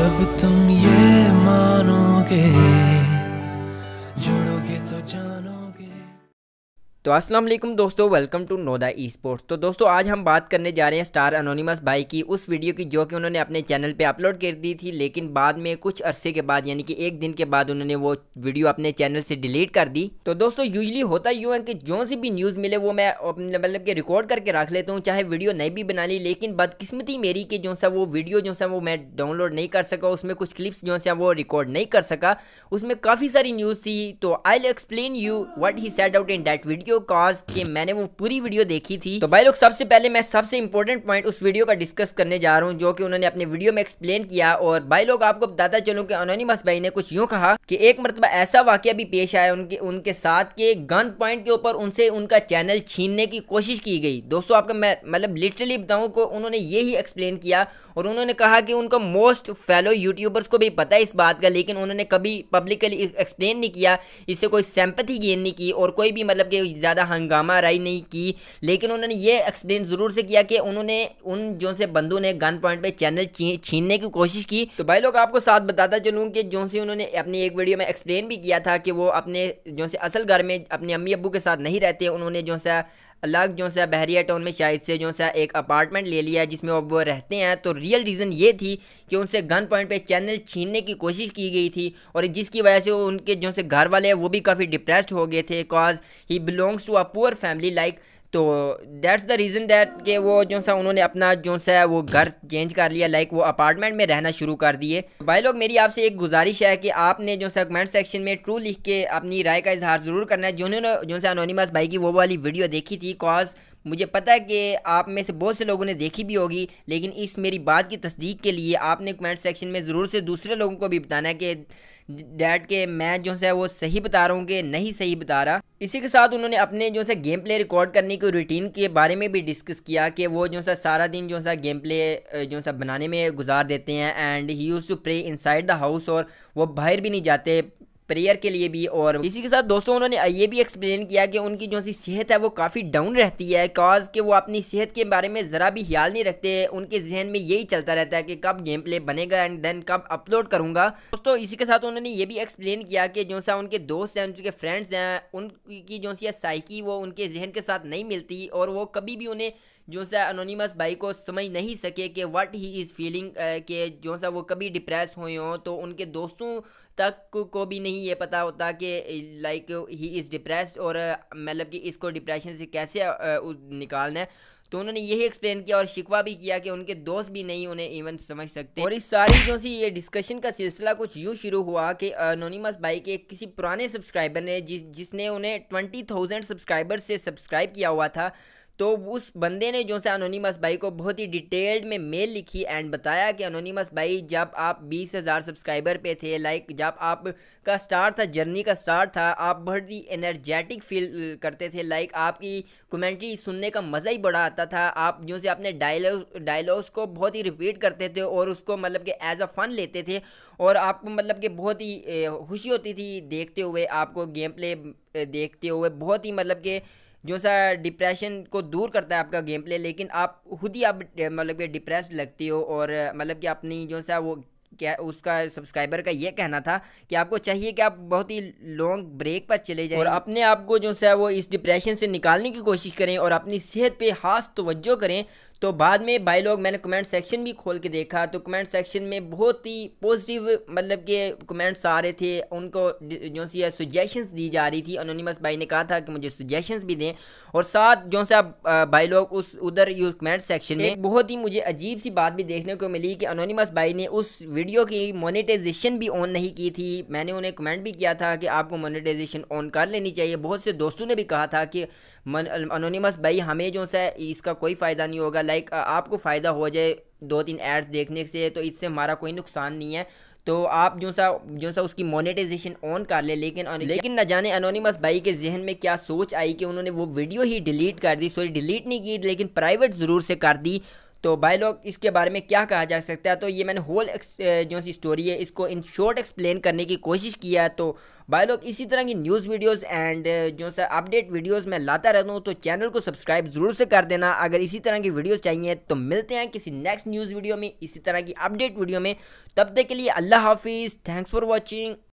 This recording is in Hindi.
जब तुम ये मानोगे जुड़ोगे तो जानोगे तो अस्सलाम वालेकुम दोस्तों वेलकम टू नोदा ई स्पोर्ट्स तो दोस्तों आज हम बात करने जा रहे हैं स्टार अनोनिमस भाई की उस वीडियो की जो कि उन्होंने अपने चैनल पे अपलोड कर दी थी लेकिन बाद में कुछ अरसे के बाद यानी कि एक दिन के बाद उन्होंने वो वीडियो अपने चैनल से डिलीट कर दी तो दोस्तों यूजली होता यूँ है कि जो सी भी न्यूज़ मिले वो मैं मतलब कि रिकॉर्ड करके रख लेता हूँ चाहे वीडियो नहीं भी बना ली लेकिन बदकिस्मती मेरी कि जो सा वो वीडियो जो सा वो मैं डाउनलोड नहीं कर सका उसमें कुछ क्लिप्स जो सा वो रिकॉर्ड नहीं कर सका उसमें काफ़ी सारी न्यूज़ थी तो I explain you what he set out in that video क्यों कॉज कि मैंने वो पूरी वीडियो देखी थी तो भाई लोग सबसे पहले मैं सबसे इंपॉर्टेंट पॉइंट उस वीडियो का डिस्कस करने जा रहा हूँ जो कि उन्होंने अपने वीडियो में एक्सप्लेन किया और भाई लोग आपको बताता चलूँ कि अनोनिमस भाई ने कुछ यूँ कहा कि एक मरतबा ऐसा वाक्य भी पेश आया उनके उनके साथ के गन पॉइंट के ऊपर उनसे उनका चैनल छीनने की कोशिश की गई दोस्तों आपका मैं मतलब लिटरली बताऊँ को उन्होंने ये ही एक्सप्लेन किया और उन्होंने कहा कि उनका मोस्ट फेलो यूट्यूबर्स को भी पता है इस बात का लेकिन उन्होंने कभी पब्लिकली एक्सप्लेन नहीं किया इससे कोई सैम्पथी गेन नहीं की और कोई भी मतलब कि ज़्यादा हंगामा राई नहीं की लेकिन उन्होंने ये एक्सप्लेन ज़रूर से किया कि उन्होंने उन जो से बंदों ने गन पॉइंट पे चैनल छीनने की कोशिश की तो भाई लोग आपको साथ बताता चलूँ कि जो से उन्होंने अपनी एक वीडियो में एक्सप्लेन भी किया था कि वो अपने जो से असल घर में अपने अम्मी अबू के साथ नहीं रहते उन्होंने जो सा अलग जो सा बहरिया टाउन में शायद से जो सा एक अपार्टमेंट ले लिया है जिसमें अब वो रहते हैं तो रियल रीज़न ये थी कि उनसे गन पॉइंट पे चैनल छीनने की कोशिश की गई थी और जिसकी वजह से वो उनके जो से घर वाले हैं वो भी काफ़ी डिप्रेस्ड हो गए थे because he belongs to a poor family like तो दैट्स द रीज़न दैट कि वो जो सा उन्होंने अपना जो सा वो घर चेंज कर लिया लाइक वो अपार्टमेंट में रहना शुरू कर दिए भाई लोग मेरी आपसे एक गुजारिश है कि आपने जो सा कमेंट सेक्शन में ट्रू लिख के अपनी राय का इजहार ज़रूर करना है जिन्होंने जो सा अनोनीमस भाई की वो वाली वीडियो देखी थी कॉज मुझे पता है कि आप में से बहुत से लोगों ने देखी भी होगी लेकिन इस मेरी बात की तस्दीक के लिए आपने कमेंट सेक्शन में ज़रूर से दूसरे लोगों को भी बताना है कि डैट के मैं जो है वो सही बता रहा हूँ कि नहीं सही बता रहा इसी के साथ उन्होंने अपने जो है गेम प्ले रिकॉर्ड करने की रूटीन के बारे में भी डिस्कस किया कि वो जो सा सारा दिन जो सा गेम प्ले जो सा बनाने में गुजार देते हैं and he use to pray inside the house और वो बाहर भी नहीं जाते प्रेयर के लिए भी और इसी के साथ दोस्तों उन्होंने ये भी एक्सप्लेन किया कि उनकी जो सी सेहत है वो काफ़ी डाउन रहती है कॉज के वो अपनी सेहत के बारे में ज़रा भी ख्याल नहीं रखते उनके जहन में यही चलता रहता है कि कब गेम प्ले बनेगा एंड देन कब अपलोड करूँगा दोस्तों इसी के साथ उन्होंने ये भी एक्सप्लेन किया कि जो सा उनके दोस्त हैं उनके फ्रेंड्स हैं उनकी जो सी साइकी वो उनके जहन के साथ नहीं मिलती और वो कभी भी उन्हें जो सा अनोनीमस भाई को समझ नहीं सके कि व्हाट ही इज़ फीलिंग के जो सा वो कभी डिप्रेस हुए हों तो उनके दोस्तों तक को भी नहीं ये पता होता कि लाइक ही इज़ डिप्रेस और मतलब कि इसको डिप्रेशन से कैसे निकालना है तो उन्होंने यही एक्सप्लेन किया और शिकवा भी किया कि उनके दोस्त भी नहीं उन्हें इवन समझ सकते और इस सारी जो सी ये डिस्कशन का सिलसिला कुछ यूँ शुरू हुआ कि अनोनीमस भाई के किसी पुराने सब्सक्राइबर ने जिस जिसने उन्हें ट्वेंटी थाउजेंड सब्सक्राइबर से सब्सक्राइब किया हुआ था तो उस बंदे ने जो है अनोनीमस भाई को बहुत ही डिटेल्ड में मेल लिखी एंड बताया कि अनोनीमस भाई जब आप बीस हज़ार सब्सक्राइबर पे थे लाइक जब आप का स्टार था जर्नी का स्टार था आप बहुत ही एनर्जेटिक फील uh, करते थे लाइक आपकी कमेंट्री सुनने का मज़ा ही बड़ा आता था आप जो से अपने डायलॉग डायलॉग्स को बहुत ही रिपीट करते थे और उसको मतलब कि एज अ फ़न लेते थे और आपको मतलब कि बहुत ही uh, खुशी होती थी देखते हुए आपको गेम प्ले uh, देखते हुए बहुत ही मतलब कि जो सा डिप्रेशन को दूर करता है आपका गेम प्ले लेकिन आप खुद ही आप मतलब कि डिप्रेस लगती हो और मतलब कि अपनी जो सा वो क्या उसका सब्सक्राइबर का ये कहना था कि आपको चाहिए कि आप बहुत ही लॉन्ग ब्रेक पर चले जाएं और अपने आप को जो है वो इस डिप्रेशन से निकालने की कोशिश करें और अपनी सेहत पे खास तवज्जो करें तो बाद में भाई लोग मैंने कमेंट सेक्शन भी खोल के देखा तो कमेंट सेक्शन में बहुत ही पॉजिटिव मतलब के कमेंट्स आ रहे थे उनको जो सी सजेशंस दी जा रही थी अनोनीमस भाई ने कहा था कि मुझे सजेशंस भी दें और साथ जो सा भाई लोग उस उधर कमेंट सेक्शन में बहुत ही मुझे अजीब सी बात भी देखने को मिली कि अनोनीमस भाई ने उस वीडियो की मोनेटाइजेशन भी ऑन नहीं की थी मैंने उन्हें कमेंट भी किया था कि आपको मोनेटाइजेशन ऑन कर लेनी चाहिए बहुत से दोस्तों ने भी कहा था कि अनोनीमस भाई हमें जो सा इसका कोई फ़ायदा नहीं होगा लाइक आपको फ़ायदा हो जाए दो तीन एड्स देखने से तो इससे हमारा कोई नुकसान नहीं है तो आप जो सा जो सा उसकी मोनेटाइजेशन ऑन कर ले लेकिन लेकिन न जाने अनोनीमस भाई के जहन में क्या सोच आई कि उन्होंने वो वीडियो ही डिलीट कर दी सॉरी डिलीट नहीं की लेकिन प्राइवेट ज़रूर से कर दी तो भाई लोग इसके बारे में क्या कहा जा सकता है तो ये मैंने होल जो सी स्टोरी है इसको इन शॉर्ट एक्सप्लेन करने की कोशिश किया है तो भाई लोग इसी तरह की न्यूज़ वीडियोस एंड जो सा अपडेट वीडियोस मैं लाता रहता हूँ तो चैनल को सब्सक्राइब ज़रूर से कर देना अगर इसी तरह की वीडियोस चाहिए तो मिलते हैं किसी नेक्स्ट न्यूज़ वीडियो में इसी तरह की अपडेट वीडियो में तब तक के लिए अल्लाह हाफिज़ थैंक्स फॉर वॉचिंग